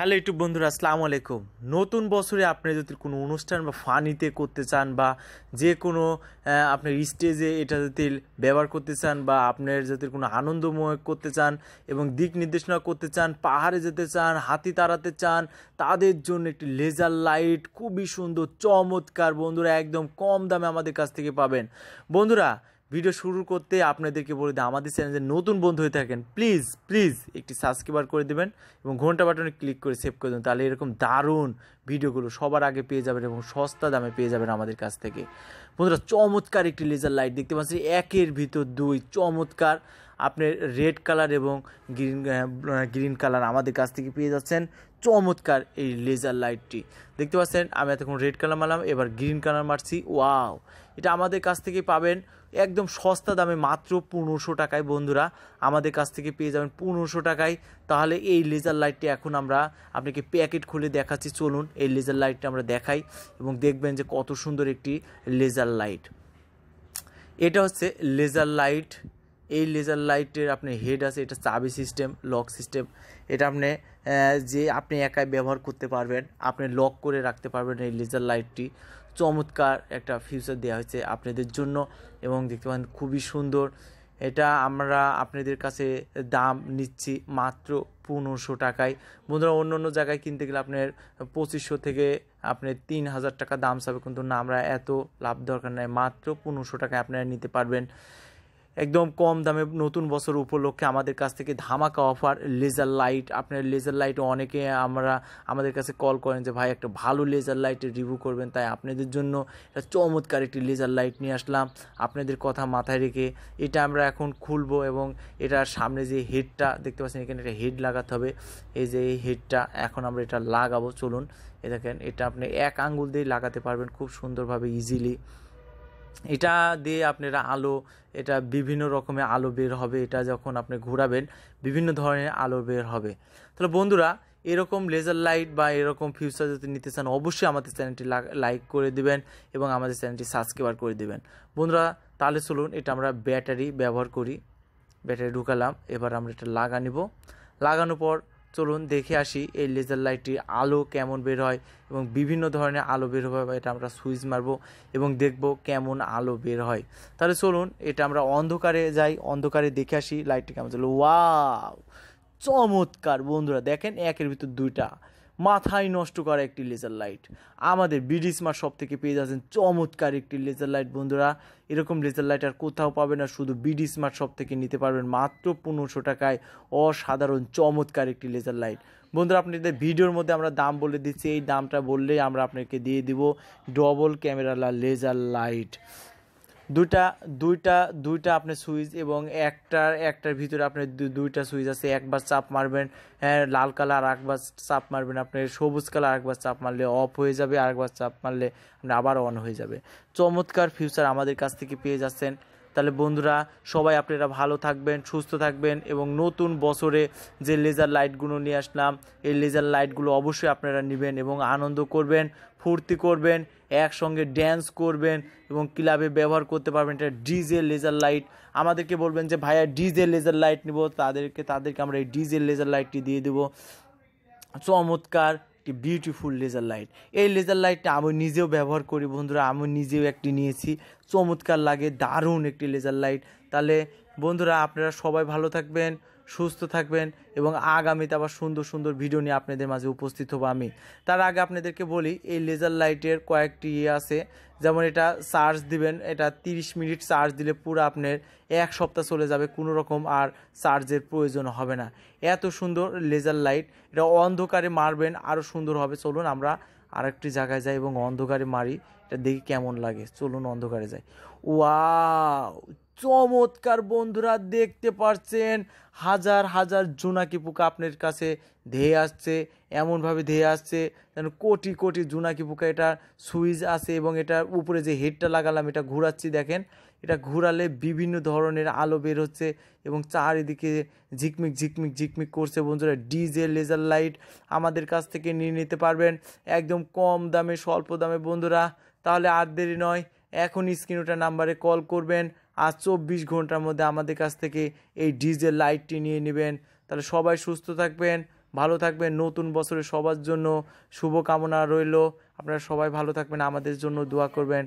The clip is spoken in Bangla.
হ্যালো ইউটিউব বন্ধুরা আসসালামু আলাইকুম নতুন বছরে আপনি যদি কোনো অনুষ্ঠান বা ফানিতে করতে চান বা যে কোনো আপনার স্টেজে এটা যদি ব্যবহার করতে চান বা আপনার যদি কোনো আনন্দময় করতে চান এবং দিক নির্দেশনা করতে চান পাহাড়ে যেতে চান হাতি তাড়াতে চান তাদের জন্য একটি লেজার লাইট খুবই সুন্দর চমৎকার বন্ধুরা একদম কম দামে আমাদের কাছ থেকে পাবেন বন্ধুরা ভিডিও শুরু করতে আপনাদেরকে বলে দিই আমাদের চ্যানেলে নতুন বন্ধু হয়ে থাকেন প্লিজ প্লিজ একটি সাবস্ক্রাইবার করে দেবেন এবং ঘন্টা বাটনে ক্লিক করে সেভ করে দেবেন তাহলে এরকম দারুণ ভিডিওগুলো সবার আগে পেয়ে যাবেন এবং সস্তা দামে পেয়ে যাবেন আমাদের কাছ থেকে বন্ধুরা চমৎকার একটি লেজার লাইট দেখতে পাচ্ছি একের ভিতর দুই চমৎকার আপনি রেড কালার এবং গ্রিন গ্রিন কালার আমাদের কাছ থেকে পেয়ে যাচ্ছেন চমৎকার এই লেজার লাইটটি দেখতে পাচ্ছেন আমি এতক্ষণ রেড কালার মারলাম এবার গ্রিন কালার মারছি ওয়াও এটা আমাদের কাছ থেকে পাবেন একদম সস্তা দামে মাত্র পনেরোশো টাকায় বন্ধুরা আমাদের কাছ থেকে পেয়ে যাবেন পনেরোশো টাকায় তাহলে এই লেজার লাইটটি এখন আমরা আপনাকে প্যাকেট খুলে দেখাচ্ছি চলুন এই লেজার লাইটটা আমরা দেখাই এবং দেখবেন যে কত সুন্দর একটি লেজার লাইট এটা হচ্ছে লেজার লাইট এই লেজার লাইটের আপনি হেড আছে এটা চাবি সিস্টেম লক সিস্টেম এটা আপনি যে আপনি একাই ব্যবহার করতে পারবেন আপনি লক করে রাখতে পারবেন এই লেজার লাইটটি চমৎকার একটা ফিউচার দেওয়া হয়েছে আপনাদের জন্য এবং দেখতে পান খুবই সুন্দর এটা আমরা আপনাদের কাছে দাম নিচ্ছি মাত্র পনেরোশো টাকায় বন্ধুরা অন্য অন্য জায়গায় কিনতে গেলে আপনার পঁচিশশো থেকে আপনার তিন হাজার টাকা দাম সাবে কিন্তু না আমরা এত লাভ দরকার নাই মাত্র পনেরোশো টাকায় আপনারা নিতে পারবেন একদম কম দামে নতুন বছর উপলক্ষে আমাদের কাছ থেকে ধামাকা অফার লেজার লাইট আপনার লেজার লাইট অনেকে আমরা আমাদের কাছে কল করেন যে ভাই একটা ভালো লেজার লাইটের রিভিউ করবেন তাই আপনাদের জন্য একটা চমৎকার একটি লেজার লাইট নিয়ে আসলাম আপনাদের কথা মাথায় রেখে এটা আমরা এখন খুলবো এবং এটার সামনে যে হেডটা দেখতে পাচ্ছেন এখানে একটা হেড লাগাতে হবে এই যে এই হেডটা এখন আমরা এটা লাগাবো চলুন এ দেখেন এটা আপনি এক আঙ্গুল দিয়ে লাগাতে পারবেন খুব সুন্দরভাবে ইজিলি এটা দিয়ে আপনারা আলো এটা বিভিন্ন রকমের আলো বের হবে এটা যখন আপনি ঘোরাবেন বিভিন্ন ধরনের আলো বের হবে তাহলে বন্ধুরা এরকম লেজার লাইট বা এরকম ফিউচার যদি নিতে চান অবশ্যই আমাদের চ্যানেলটি লাইক করে দিবেন এবং আমাদের চ্যানেলটি সাবস্ক্রাইব করে দিবেন বন্ধুরা তাহলে চলুন এটা আমরা ব্যাটারি ব্যবহার করি ব্যাটারি ঢুকালাম এবার আমরা এটা লাগা নিব লাগানোর পর চলুন দেখে আসি এই লেজার লাইটটির আলো কেমন বের হয় এবং বিভিন্ন ধরনের আলো বের হবে এটা আমরা সুইচ মারবো এবং দেখব কেমন আলো বের হয় তাহলে চলুন এটা আমরা অন্ধকারে যাই অন্ধকারে দেখে আসি লাইটটি কেমন চলো ওয়াও চমৎকার বন্ধুরা দেখেন একের ভিতর দুইটা মাথায় নষ্ট করা একটি লেজার লাইট আমাদের বিডি স্মার্ট সব থেকে পেয়ে যাচ্ছেন চমৎকার একটি লেজার লাইট বন্ধুরা এরকম লেজার লাইট আর কোথাও পাবে না শুধু বিডি স্মার্ট সব থেকে নিতে পারবেন মাত্র পনেরোশো টাকায় অসাধারণ চমৎকার একটি লেজার লাইট বন্ধুরা আপনাদের ভিডিওর মধ্যে আমরা দাম বলে দিচ্ছি এই দামটা বললেই আমরা আপনাকে দিয়ে দিব ডবল ক্যামেরালা লেজার লাইট দুইটা দুইটা দুইটা আপনি সুইচ এবং একটার একটার ভিতরে আপনি দুইটা সুইচ আছে একবার চাপ মারবেন হ্যাঁ লাল কালার আরেকবার চাপ মারবেন আপনি সবুজ কালার আরেকবার চাপ মারলে অফ হয়ে যাবে আরেকবার চাপ মারলে আপনি আবার অন হয়ে যাবে চমৎকার ফিউচার আমাদের কাছ থেকে পেয়ে যাচ্ছেন তাহলে বন্ধুরা সবাই আপনারা ভালো থাকবেন সুস্থ থাকবেন এবং নতুন বছরে যে লেজার লাইটগুলো নিয়ে আসলাম এই লেজার লাইটগুলো অবশ্যই আপনারা নেবেন এবং আনন্দ করবেন ফুর্তি করবেন একসঙ্গে ড্যান্স করবেন এবং ক্লাবে ব্যবহার করতে পারবেন এটা ডিজে লেজার লাইট আমাদেরকে বলবেন যে ভাইয়া ডিজে লেজার লাইট নিব তাদেরকে তাদেরকে আমরা এই ডিজে লেজার লাইটটি দিয়ে দেবো চমৎকার একটি বিউটিফুল লেজার লাইট এই লেজার লাইটটা আমি নিজেও ব্যবহার করি বন্ধুরা আমি নিজেও একটি নিয়েছি চমৎকার লাগে দারুণ একটি লেজার লাইট তাহলে বন্ধুরা আপনারা সবাই ভালো থাকবেন সুস্থ থাকবেন এবং আগামীতে আবার সুন্দর সুন্দর ভিডিও নিয়ে আপনাদের মাঝে উপস্থিত হবো আমি তার আগে আপনাদেরকে বলি এই লেজার লাইটের কয়েকটি ইয়ে আছে যেমন এটা চার্জ দিবেন এটা 30 মিনিট চার্জ দিলে পুরো আপনার এক সপ্তাহ চলে যাবে কোনো রকম আর চার্জের প্রয়োজন হবে না এত সুন্দর লেজার লাইট এটা অন্ধকারে মারবেন আরও সুন্দর হবে চলুন আমরা আরেকটি জায়গায় যাই এবং অন্ধকারে মারি এটা দেখি কেমন লাগে চলুন অন্ধকারে যাই ওয়া চমৎকার বন্ধুরা দেখতে পাচ্ছেন হাজার হাজার জোনাকি পোকা আপনার কাছে ধেয়ে আসছে এমনভাবে ধেয়ে আসছে যেন কোটি কোটি জোনাকি পোকা এটা সুইচ আছে এবং এটার উপরে যে হেডটা লাগালাম এটা ঘুরাচ্ছি দেখেন এটা ঘুরালে বিভিন্ন ধরনের আলো বের হচ্ছে এবং চারিদিকে ঝিকমিক ঝিকমিক ঝিকমিক করছে বন্ধুরা ডিজে লেজার লাইট আমাদের কাছ থেকে নিয়ে নিতে পারবেন একদম কম দামে স্বল্প দামে বন্ধুরা তাহলে আর দেরি নয় এখন স্ক্রিন ওটার নাম্বারে কল করবেন আর চব্বিশ ঘন্টার মধ্যে আমাদের কাছ থেকে এই ডিজেল লাইটটি নিয়ে নেবেন তাহলে সবাই সুস্থ থাকবেন ভালো থাকবেন নতুন বছরে সবার জন্য শুভকামনা রইল আপনারা সবাই ভালো থাকবেন আমাদের জন্য দোয়া করবেন